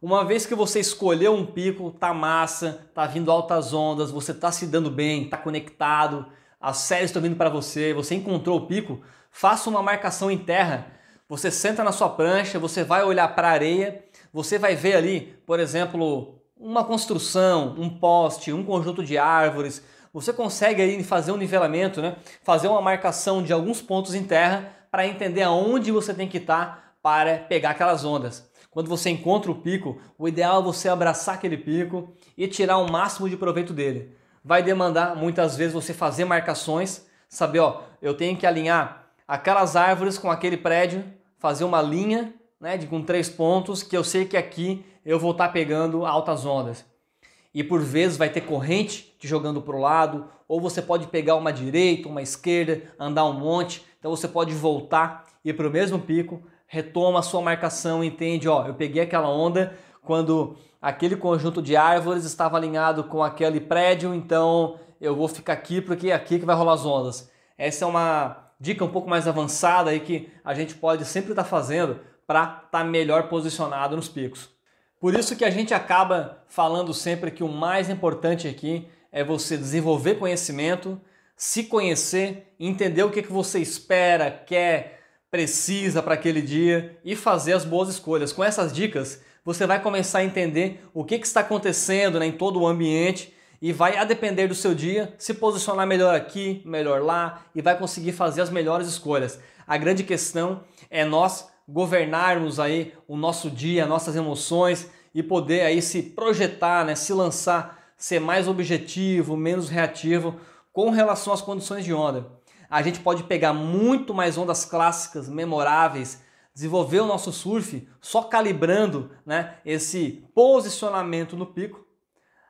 Uma vez que você escolheu um pico, tá massa, tá vindo altas ondas, você tá se dando bem, tá conectado, as séries estão vindo para você, você encontrou o pico, faça uma marcação em terra. Você senta na sua prancha, você vai olhar para a areia, você vai ver ali, por exemplo, uma construção, um poste, um conjunto de árvores. Você consegue aí fazer um nivelamento, né? Fazer uma marcação de alguns pontos em terra para entender aonde você tem que estar tá para pegar aquelas ondas. Quando você encontra o pico, o ideal é você abraçar aquele pico e tirar o máximo de proveito dele. Vai demandar muitas vezes você fazer marcações, saber, ó, eu tenho que alinhar aquelas árvores com aquele prédio, fazer uma linha, né, de com três pontos, que eu sei que aqui eu vou estar tá pegando altas ondas e por vezes vai ter corrente te jogando para o lado, ou você pode pegar uma direita, uma esquerda, andar um monte, então você pode voltar e ir para o mesmo pico, retoma a sua marcação, entende? Ó, eu peguei aquela onda quando aquele conjunto de árvores estava alinhado com aquele prédio, então eu vou ficar aqui porque é aqui que vai rolar as ondas. Essa é uma dica um pouco mais avançada aí que a gente pode sempre estar tá fazendo para estar tá melhor posicionado nos picos. Por isso que a gente acaba falando sempre que o mais importante aqui é você desenvolver conhecimento, se conhecer, entender o que, que você espera, quer, precisa para aquele dia e fazer as boas escolhas. Com essas dicas, você vai começar a entender o que, que está acontecendo né, em todo o ambiente e vai, a depender do seu dia, se posicionar melhor aqui, melhor lá e vai conseguir fazer as melhores escolhas. A grande questão é nós governarmos aí o nosso dia, nossas emoções e poder aí se projetar, né, se lançar, ser mais objetivo, menos reativo com relação às condições de onda a gente pode pegar muito mais ondas clássicas memoráveis, desenvolver o nosso surf só calibrando né, esse posicionamento no pico,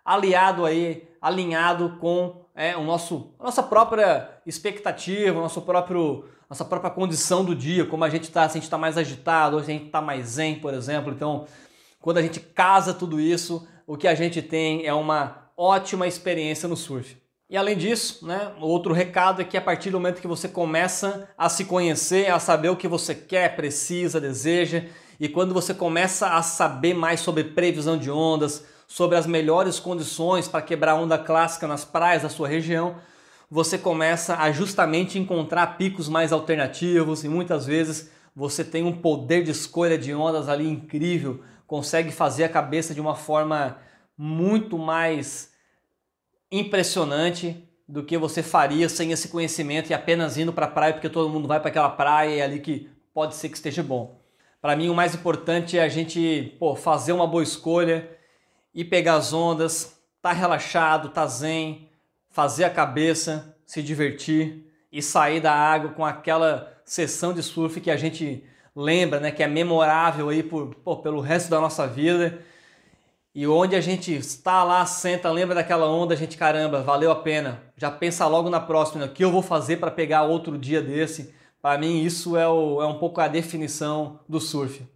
aliado aí, alinhado com é, o nosso, a nossa própria expectativa, nosso próprio, nossa própria condição do dia, como a gente está, se a gente está mais agitado, se a gente está mais zen, por exemplo. Então, quando a gente casa tudo isso, o que a gente tem é uma ótima experiência no surf. E além disso, né, outro recado é que a partir do momento que você começa a se conhecer, a saber o que você quer, precisa, deseja, e quando você começa a saber mais sobre previsão de ondas, sobre as melhores condições para quebrar onda clássica nas praias da sua região, você começa a justamente encontrar picos mais alternativos e muitas vezes você tem um poder de escolha de ondas ali incrível, consegue fazer a cabeça de uma forma muito mais impressionante do que você faria sem esse conhecimento e apenas indo para a praia, porque todo mundo vai para aquela praia e é ali que pode ser que esteja bom. Para mim, o mais importante é a gente pô, fazer uma boa escolha e pegar as ondas, tá relaxado, tá zen, fazer a cabeça, se divertir e sair da água com aquela sessão de surf que a gente lembra, né, que é memorável aí por, pô, pelo resto da nossa vida e onde a gente está lá, senta, lembra daquela onda, a gente, caramba, valeu a pena. Já pensa logo na próxima, o que eu vou fazer para pegar outro dia desse? Para mim, isso é, o, é um pouco a definição do surf.